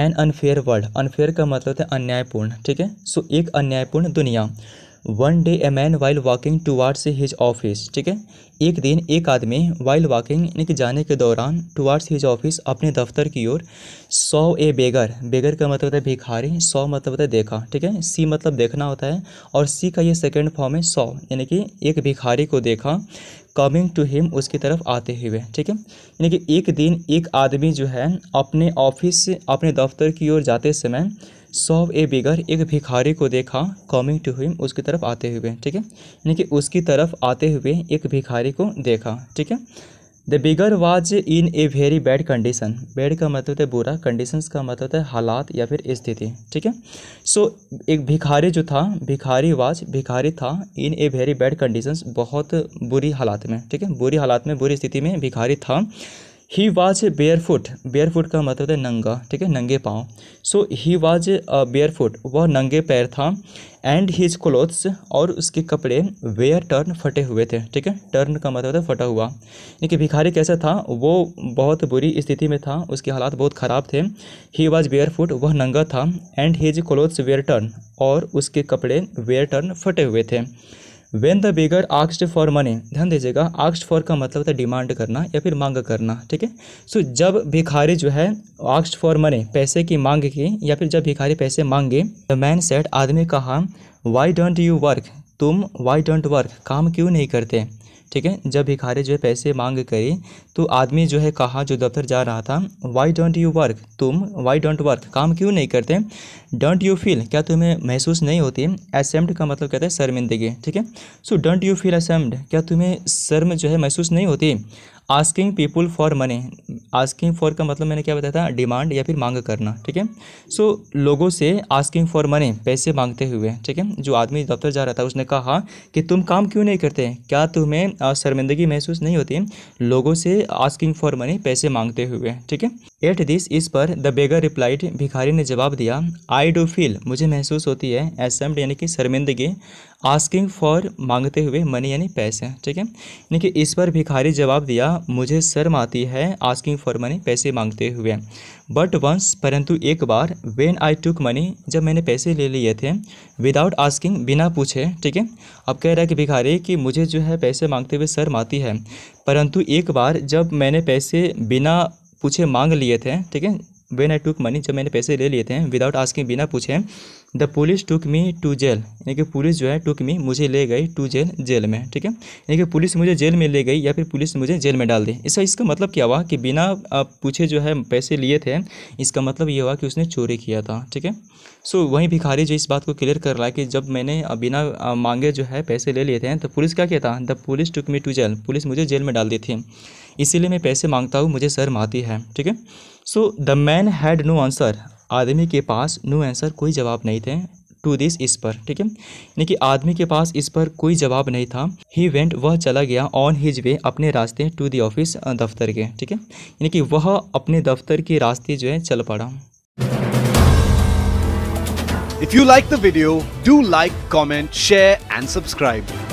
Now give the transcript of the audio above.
an unfair world unfair का मतलब है अन्यायपूर्ण ठीक है सो एक अन्यायपूर्ण दुनिया one day a man while walking towards his office ठीक है एक दिन एक आदमी वाइल वॉकिंग यानी कि जाने के दौरान टूवार्ड्स हिज ऑफिस अपने दफ्तर की ओर सौ ए बेगर बेगर का मतलब होता है भिखारी सौ मतलब होता है देखा ठीक है सी मतलब देखना होता है और सी का ये सेकेंड फॉर्म है सौ यानी कि एक भिखारी को देखा कमिंग टू हिम उसकी तरफ आते हुए ठीक है यानी कि एक दिन एक आदमी जो है अपने ऑफिस अपने दफ्तर की ओर जाते समय सॉव ए बिगर एक भिखारी को देखा कॉमिंग टू हिम उसकी तरफ आते हुए ठीक है यानी कि उसकी तरफ आते हुए एक भिखारी को देखा ठीक है the beggar was in a very bad condition bad का मतलब है बुरा कंडीशन का मतलब है हालात या फिर स्थिति ठीक है सो एक भिखारी जो था भिखारी वाज भिखारी था in a very bad conditions बहुत बुरी हालात में ठीक है बुरी हालात में बुरी स्थिति में भिखारी था ही वाज बेयर फुट का मतलब है नंगा ठीक है नंगे पाँव सो ही वाज फुट वह नंगे पैर था एंड हीज क्लोथ्स और उसके कपड़े वेयर टर्न फटे हुए थे ठीक है टर्न का मतलब था फटा हुआ यानी कि भिखारी कैसा था वो बहुत बुरी स्थिति में था उसके हालात बहुत ख़राब थे ही वाज फुट वह नंगा था and his clothes were torn और उसके कपड़े वेयर टर्न फटे हुए थे वेन द बेगर आक्स्ड फॉर मनी ध्यान दीजिएगा आक्स्ड फॉर का मतलब होता है डिमांड करना या फिर मांग करना ठीक है सो जब भिखारी जो है आक्स्ड फॉर मनी पैसे की मांग की या फिर जब भिखारी पैसे मांगे द मैन सेट आदमी कहा वाई डोंट यू वर्क तुम वाई डोंट वर्क काम क्यों नहीं करते ठीक है जब भिखारी जो है पैसे मांग करे तो आदमी जो है कहा जो दफ्तर जा रहा था वाई डोंट यू वर्क तुम वाई डोंट वर्क काम क्यों नहीं करते डोंट यू फील क्या तुम्हें महसूस नहीं होती असेम्ड का मतलब कहते हैं शर्मिंदगी ठीक है so don't you feel ashamed क्या तुम्हें शर्म जो है महसूस नहीं होती asking people for money asking for का मतलब मैंने क्या बताया था डिमांड या फिर मांग करना ठीक है सो लोगों से आस्किंग फॉर मनी पैसे मांगते हुए ठीक है जो आदमी दफ्तर जा रहा था उसने कहा कि तुम काम क्यों नहीं करते क्या तुम्हें शर्मिंदगी महसूस नहीं होती लोगों से आस्किंग फॉर मनी पैसे मांगते हुए ठीक है एट दिस इस पर द बेगर रिप्लाइड भिखारी ने जवाब दिया आई डू फील मुझे महसूस होती है एसम्ड यानी कि शर्मिंदगी आस्किंग फॉर मांगते हुए मनी यानी पैसे ठीक है यानी कि इस पर भिखारी जवाब दिया मुझे शर्म आती है आस्किंग फॉर मनी पैसे मांगते हुए बट वंस परंतु एक बार वेन आई टुक मनी जब मैंने पैसे ले लिए थे विदाउट आस्किंग बिना पूछे ठीक है अब कह रहा है कि भिखारी कि मुझे जो है पैसे मांगते हुए शर्म आती है परंतु एक बार जब मैंने पैसे बिना पूछे मांग लिए थे ठीक है वेन आई टुक मनी जब मैंने पैसे ले लिए थे विदाउट आस्किंग बिना पूछे the police took me to jail यानी कि पुलिस जो है टुक मी मुझे ले गई टू जेल जेल में ठीक है यानी कि पुलिस मुझे जेल में ले गई या फिर पुलिस मुझे जेल में डाल दी इसका इसका मतलब क्या हुआ कि बिना पूछे जो है पैसे लिए थे इसका मतलब ये हुआ कि उसने चोरी किया था ठीक है सो वहीं भिखारी जो इस बात को क्लियर कर रहा है कि जब मैंने बिना मांगे जो है पैसे ले लिए थे तो पुलिस क्या कहता the police took me to jail police मुझे जेल में डाल दी थी इसीलिए मैं पैसे मांगता हूँ मुझे सर माती है ठीक है so the man had no answer आदमी के पास नो आंसर कोई जवाब नहीं थे टू दिस इस पर ठीक है यानी कि आदमी के पास इस पर कोई जवाब नहीं था ही वेंट वह चला गया ऑन हिज वे अपने रास्ते टू द ऑफिस दफ्तर के ठीक है यानी कि वह अपने दफ्तर के रास्ते जो है चल पड़ा if you like the video do like comment share and subscribe